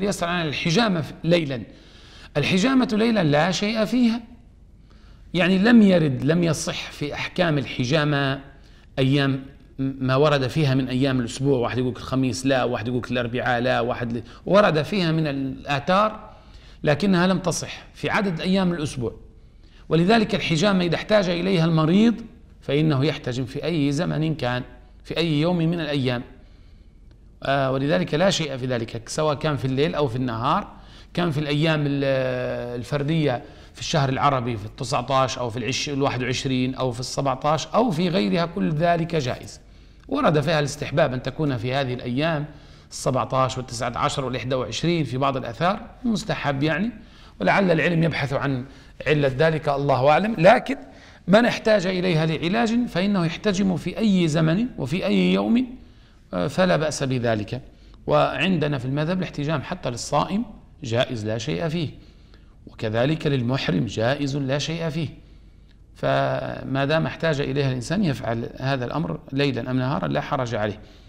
يسأل عن الحجامة ليلا الحجامة ليلا لا شيء فيها يعني لم يرد لم يصح في أحكام الحجامة أيام ما ورد فيها من أيام الأسبوع واحد يقول الخميس لا واحد يقول الأربعاء لا واحد ورد فيها من الآثار لكنها لم تصح في عدد أيام الأسبوع ولذلك الحجامة إذا احتاج إليها المريض فإنه يحتجم في أي زمن كان في أي يوم من الأيام آه، ولذلك لا شيء في ذلك سواء كان في الليل أو في النهار كان في الأيام الفردية في الشهر العربي في التسعة أو في الواحد وعشرين أو في السبعة أو في غيرها كل ذلك جائز ورد فيها الاستحباب أن تكون في هذه الأيام السبعة والتسعة عشر والإحدى وعشرين في بعض الأثار مستحب يعني ولعل العلم يبحث عن علة ذلك الله أعلم لكن من احتاج إليها لعلاج فإنه يحتجم في أي زمن وفي أي يوم فلا بأس بذلك وعندنا في المذهب الاحتجام حتى للصائم جائز لا شيء فيه وكذلك للمحرم جائز لا شيء فيه فما دام احتاج إليها الإنسان يفعل هذا الأمر ليلا أم نهارا لا حرج عليه